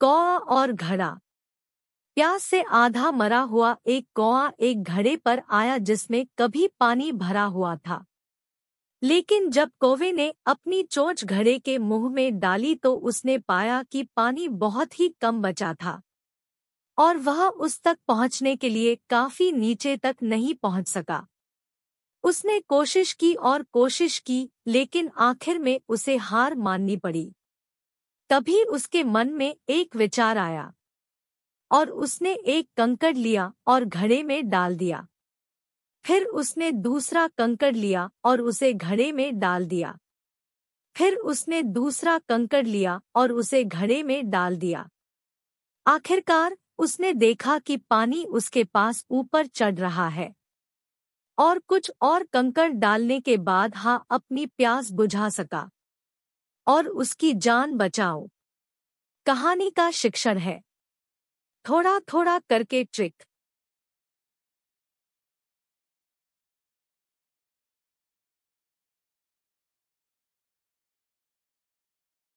कौ और घड़ा प्यास से आधा मरा हुआ एक कौआ एक घड़े पर आया जिसमें कभी पानी भरा हुआ था लेकिन जब कौवे ने अपनी चोंच घड़े के मुंह में डाली तो उसने पाया कि पानी बहुत ही कम बचा था और वह उस तक पहुंचने के लिए काफी नीचे तक नहीं पहुंच सका उसने कोशिश की और कोशिश की लेकिन आखिर में उसे हार माननी पड़ी तभी उसके मन में एक विचार आया और उसने एक कंकड़ लिया और घड़े में डाल दिया फिर उसने दूसरा कंकड़ लिया और उसे घड़े में डाल दिया फिर उसने दूसरा कंकड़ लिया और उसे घड़े में डाल दिया आखिरकार उसने देखा कि पानी उसके पास ऊपर चढ़ रहा है और कुछ और कंकड़ डालने के बाद हा अपनी प्यास बुझा सका और उसकी जान बचाओ कहानी का शिक्षण है थोड़ा थोड़ा करके ट्रिक